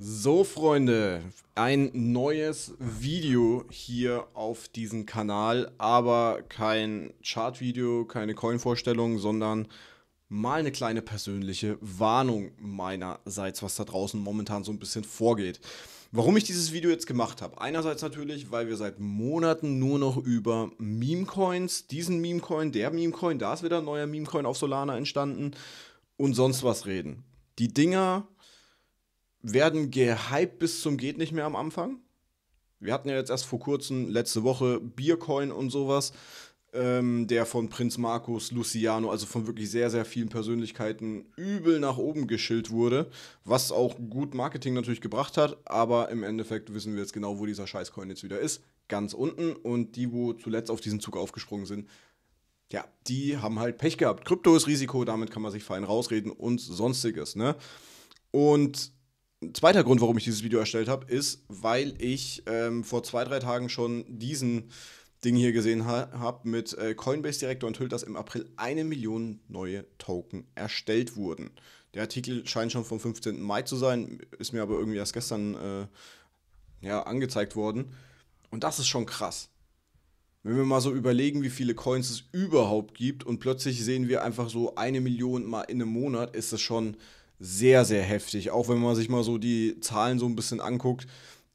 So, Freunde, ein neues Video hier auf diesem Kanal, aber kein Chart-Video, keine Coin-Vorstellung, sondern mal eine kleine persönliche Warnung meinerseits, was da draußen momentan so ein bisschen vorgeht. Warum ich dieses Video jetzt gemacht habe? Einerseits natürlich, weil wir seit Monaten nur noch über Meme-Coins, diesen Meme-Coin, der Meme-Coin, da ist wieder ein neuer Meme-Coin auf Solana entstanden und sonst was reden. Die Dinger werden gehypt bis zum Geht nicht mehr am Anfang. Wir hatten ja jetzt erst vor kurzem, letzte Woche, Biercoin und sowas, ähm, der von Prinz Markus Luciano, also von wirklich sehr, sehr vielen Persönlichkeiten, übel nach oben geschillt wurde, was auch gut Marketing natürlich gebracht hat, aber im Endeffekt wissen wir jetzt genau, wo dieser Scheißcoin jetzt wieder ist. Ganz unten und die, wo zuletzt auf diesen Zug aufgesprungen sind, ja, die haben halt Pech gehabt. Krypto ist Risiko, damit kann man sich fein rausreden und sonstiges, ne? Und ein zweiter Grund, warum ich dieses Video erstellt habe, ist, weil ich ähm, vor zwei, drei Tagen schon diesen Ding hier gesehen ha habe mit äh, Coinbase Direktor enthüllt, dass im April eine Million neue Token erstellt wurden. Der Artikel scheint schon vom 15. Mai zu sein, ist mir aber irgendwie erst gestern äh, ja, angezeigt worden. Und das ist schon krass. Wenn wir mal so überlegen, wie viele Coins es überhaupt gibt und plötzlich sehen wir einfach so eine Million mal in einem Monat, ist das schon sehr, sehr heftig. Auch wenn man sich mal so die Zahlen so ein bisschen anguckt.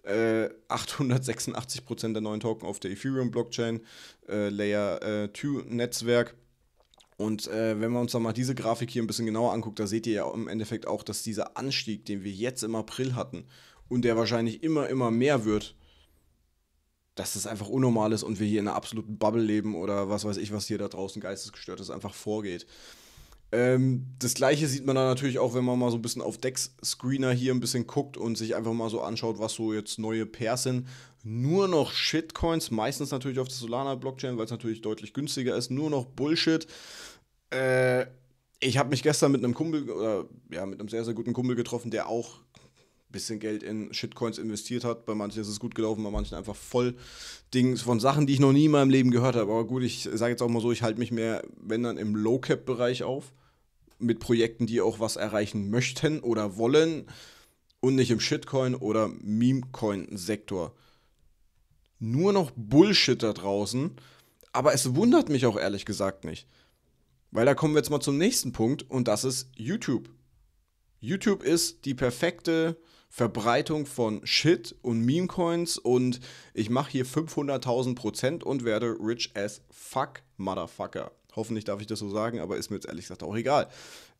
Äh, 886% der neuen Token auf der Ethereum-Blockchain, äh, Layer 2-Netzwerk. Äh, und äh, wenn wir uns dann mal diese Grafik hier ein bisschen genauer anguckt, da seht ihr ja im Endeffekt auch, dass dieser Anstieg, den wir jetzt im April hatten und der wahrscheinlich immer, immer mehr wird, dass das einfach unnormal ist und wir hier in einer absoluten Bubble leben oder was weiß ich, was hier da draußen geistesgestört ist, einfach vorgeht. Ähm, das gleiche sieht man dann natürlich auch, wenn man mal so ein bisschen auf Dex-Screener hier ein bisschen guckt und sich einfach mal so anschaut, was so jetzt neue Pairs sind. Nur noch Shitcoins, meistens natürlich auf der Solana-Blockchain, weil es natürlich deutlich günstiger ist. Nur noch Bullshit. Äh, ich habe mich gestern mit einem Kumpel, oder ja, mit einem sehr, sehr guten Kumpel getroffen, der auch ein bisschen Geld in Shitcoins investiert hat. Bei manchen ist es gut gelaufen, bei manchen einfach voll Dings von Sachen, die ich noch nie in meinem Leben gehört habe. Aber gut, ich sage jetzt auch mal so, ich halte mich mehr, wenn dann, im Low-Cap-Bereich auf mit Projekten, die auch was erreichen möchten oder wollen und nicht im Shitcoin oder Memecoin-Sektor. Nur noch Bullshit da draußen, aber es wundert mich auch ehrlich gesagt nicht. Weil da kommen wir jetzt mal zum nächsten Punkt und das ist YouTube. YouTube ist die perfekte Verbreitung von Shit und Meme-Coins und ich mache hier 500.000 und werde rich as fuck, Motherfucker. Hoffentlich darf ich das so sagen, aber ist mir jetzt ehrlich gesagt auch egal.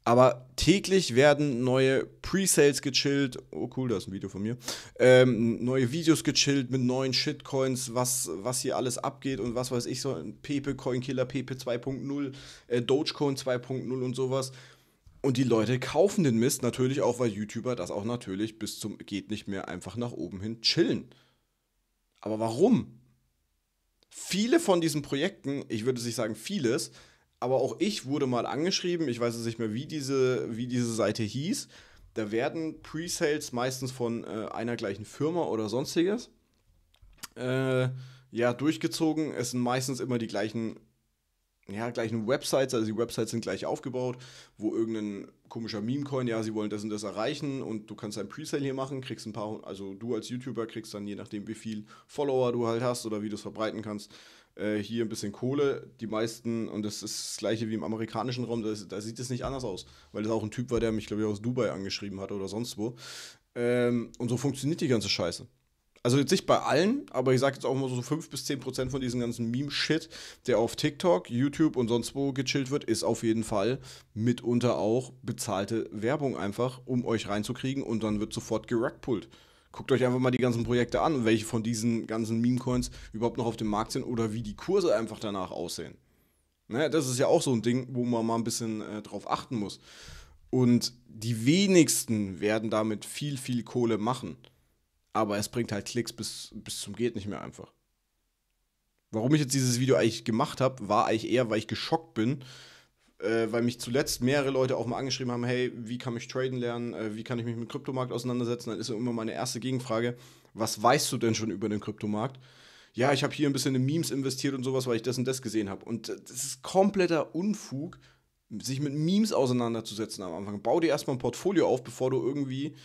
Aber täglich werden neue Pre-Sales gechillt. Oh cool, da ist ein Video von mir. Ähm, neue Videos gechillt mit neuen Shitcoins, was, was hier alles abgeht und was weiß ich so. Pepe, Coinkiller, Pepe 2.0, äh, Dogecoin 2.0 und sowas. Und die Leute kaufen den Mist natürlich auch, weil YouTuber das auch natürlich bis zum geht nicht mehr einfach nach oben hin chillen. Aber warum? viele von diesen Projekten, ich würde nicht sagen vieles, aber auch ich wurde mal angeschrieben, ich weiß jetzt nicht mehr, wie diese, wie diese Seite hieß. Da werden Pre-Sales meistens von äh, einer gleichen Firma oder sonstiges äh, ja, durchgezogen. Es sind meistens immer die gleichen ja, gleichen Websites, also die Websites sind gleich aufgebaut, wo irgendein komischer Meme-Coin, ja, sie wollen das und das erreichen und du kannst ein Presale hier machen, kriegst ein paar, also du als YouTuber kriegst dann je nachdem, wie viel Follower du halt hast oder wie du es verbreiten kannst, äh, hier ein bisschen Kohle. Die meisten, und das ist das gleiche wie im amerikanischen Raum, da, da sieht es nicht anders aus, weil das auch ein Typ war, der mich, glaube ich, aus Dubai angeschrieben hat oder sonst wo. Ähm, und so funktioniert die ganze Scheiße also jetzt nicht bei allen, aber ich sage jetzt auch mal so 5 bis 10 Prozent von diesem ganzen Meme-Shit, der auf TikTok, YouTube und sonst wo gechillt wird, ist auf jeden Fall mitunter auch bezahlte Werbung einfach, um euch reinzukriegen und dann wird sofort gerugpult. Guckt euch einfach mal die ganzen Projekte an, welche von diesen ganzen Meme-Coins überhaupt noch auf dem Markt sind oder wie die Kurse einfach danach aussehen. Ne, das ist ja auch so ein Ding, wo man mal ein bisschen äh, drauf achten muss. Und die wenigsten werden damit viel, viel Kohle machen aber es bringt halt Klicks bis, bis zum Geht nicht mehr einfach. Warum ich jetzt dieses Video eigentlich gemacht habe, war eigentlich eher, weil ich geschockt bin, äh, weil mich zuletzt mehrere Leute auch mal angeschrieben haben, hey, wie kann ich traden lernen, äh, wie kann ich mich mit dem Kryptomarkt auseinandersetzen? Dann ist immer meine erste Gegenfrage, was weißt du denn schon über den Kryptomarkt? Ja, ich habe hier ein bisschen in Memes investiert und sowas, weil ich das und das gesehen habe. Und äh, das ist kompletter Unfug, sich mit Memes auseinanderzusetzen am Anfang. Bau dir erstmal ein Portfolio auf, bevor du irgendwie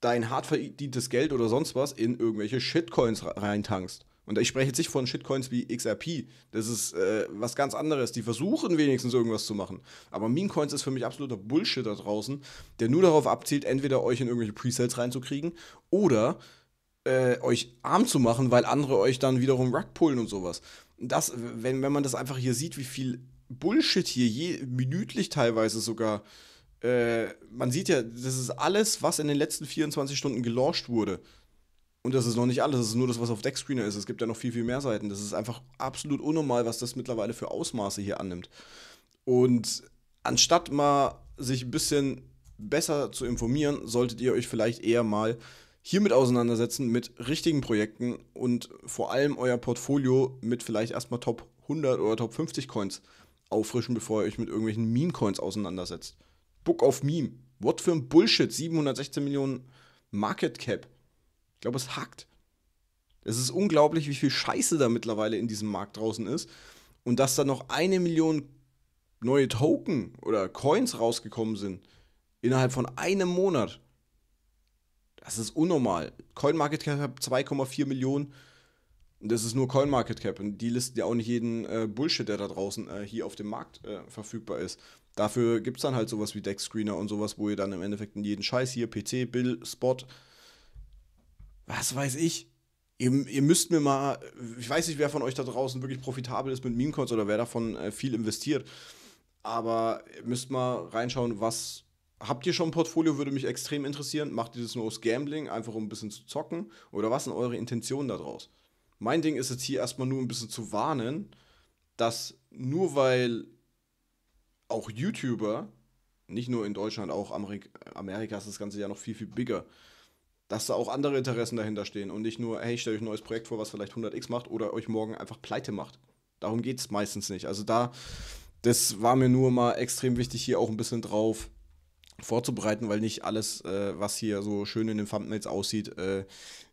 dein hart verdientes Geld oder sonst was in irgendwelche Shitcoins reintankst. Und ich spreche jetzt nicht von Shitcoins wie XRP. Das ist äh, was ganz anderes. Die versuchen wenigstens irgendwas zu machen. Aber Memecoins ist für mich absoluter Bullshit da draußen, der nur darauf abzielt, entweder euch in irgendwelche Presets reinzukriegen oder äh, euch arm zu machen, weil andere euch dann wiederum rugpullen und sowas. Das, wenn, wenn man das einfach hier sieht, wie viel Bullshit hier je, minütlich teilweise sogar äh, man sieht ja, das ist alles, was in den letzten 24 Stunden gelauncht wurde. Und das ist noch nicht alles, das ist nur das, was auf Deckscreener ist. Es gibt ja noch viel, viel mehr Seiten. Das ist einfach absolut unnormal, was das mittlerweile für Ausmaße hier annimmt. Und anstatt mal sich ein bisschen besser zu informieren, solltet ihr euch vielleicht eher mal hiermit auseinandersetzen mit richtigen Projekten und vor allem euer Portfolio mit vielleicht erstmal Top 100 oder Top 50 Coins auffrischen, bevor ihr euch mit irgendwelchen Meme-Coins auseinandersetzt. Book of Meme. What für ein Bullshit. 716 Millionen Market Cap. Ich glaube, es hackt. Es ist unglaublich, wie viel Scheiße da mittlerweile in diesem Markt draußen ist. Und dass da noch eine Million neue Token oder Coins rausgekommen sind innerhalb von einem Monat. Das ist unnormal. Coin CoinMarketCap hat 2,4 Millionen das ist nur Coin Market Cap. und die listen ja auch nicht jeden äh, Bullshit, der da draußen äh, hier auf dem Markt äh, verfügbar ist. Dafür gibt es dann halt sowas wie Deck-Screener und sowas, wo ihr dann im Endeffekt in jeden Scheiß hier, PC, Bill, Spot, was weiß ich. Ihr, ihr müsst mir mal, ich weiß nicht, wer von euch da draußen wirklich profitabel ist mit Meme Coins oder wer davon äh, viel investiert, aber ihr müsst mal reinschauen, was Habt ihr schon ein Portfolio, würde mich extrem interessieren. Macht ihr das nur aus Gambling, einfach um ein bisschen zu zocken? Oder was sind eure Intentionen daraus? Mein Ding ist jetzt hier erstmal nur ein bisschen zu warnen, dass nur weil auch YouTuber, nicht nur in Deutschland, auch Amerik Amerika ist das Ganze ja noch viel, viel bigger, dass da auch andere Interessen dahinter stehen und nicht nur, hey, ich stelle euch ein neues Projekt vor, was vielleicht 100x macht oder euch morgen einfach pleite macht. Darum geht es meistens nicht. Also da, das war mir nur mal extrem wichtig, hier auch ein bisschen drauf vorzubereiten, weil nicht alles, äh, was hier so schön in den Thumbnails aussieht, äh,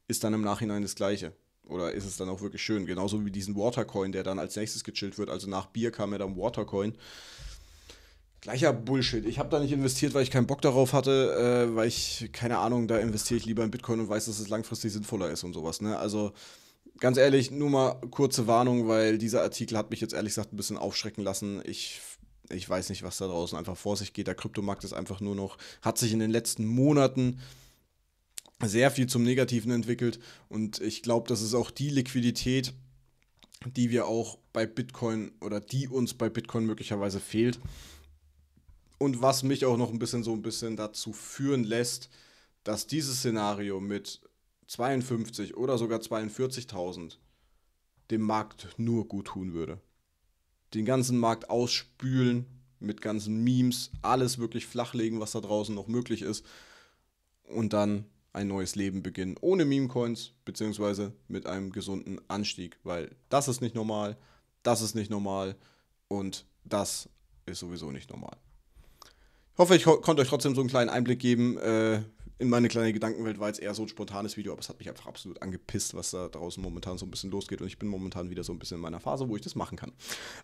ist dann im Nachhinein das Gleiche. Oder ist es dann auch wirklich schön? Genauso wie diesen Watercoin, der dann als nächstes gechillt wird. Also nach Bier kam ja dann Watercoin. Gleicher Bullshit. Ich habe da nicht investiert, weil ich keinen Bock darauf hatte, äh, weil ich, keine Ahnung, da investiere ich lieber in Bitcoin und weiß, dass es langfristig sinnvoller ist und sowas. Ne? Also ganz ehrlich, nur mal kurze Warnung, weil dieser Artikel hat mich jetzt ehrlich gesagt ein bisschen aufschrecken lassen. Ich ich weiß nicht, was da draußen einfach vor sich geht. Der Kryptomarkt ist einfach nur noch, hat sich in den letzten Monaten sehr viel zum Negativen entwickelt. Und ich glaube, das ist auch die Liquidität, die wir auch bei Bitcoin oder die uns bei Bitcoin möglicherweise fehlt. Und was mich auch noch ein bisschen so ein bisschen dazu führen lässt, dass dieses Szenario mit 52 oder sogar 42.000 dem Markt nur gut tun würde. Den ganzen Markt ausspülen mit ganzen Memes, alles wirklich flachlegen, was da draußen noch möglich ist. Und dann ein neues Leben beginnen, ohne Meme-Coins, beziehungsweise mit einem gesunden Anstieg, weil das ist nicht normal, das ist nicht normal und das ist sowieso nicht normal. Ich hoffe, ich konnte euch trotzdem so einen kleinen Einblick geben, äh, in meine kleine Gedankenwelt war jetzt eher so ein spontanes Video, aber es hat mich einfach absolut angepisst, was da draußen momentan so ein bisschen losgeht. Und ich bin momentan wieder so ein bisschen in meiner Phase, wo ich das machen kann.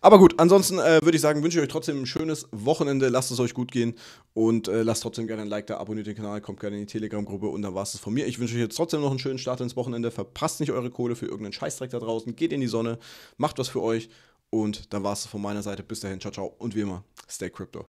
Aber gut, ansonsten äh, würde ich sagen, wünsche ich euch trotzdem ein schönes Wochenende. Lasst es euch gut gehen und äh, lasst trotzdem gerne ein Like da, abonniert den Kanal, kommt gerne in die Telegram-Gruppe und dann war es das von mir. Ich wünsche euch jetzt trotzdem noch einen schönen Start ins Wochenende. Verpasst nicht eure Kohle für irgendeinen Scheißdreck da draußen. Geht in die Sonne, macht was für euch und dann war es von meiner Seite. Bis dahin, ciao, ciao und wie immer, stay crypto.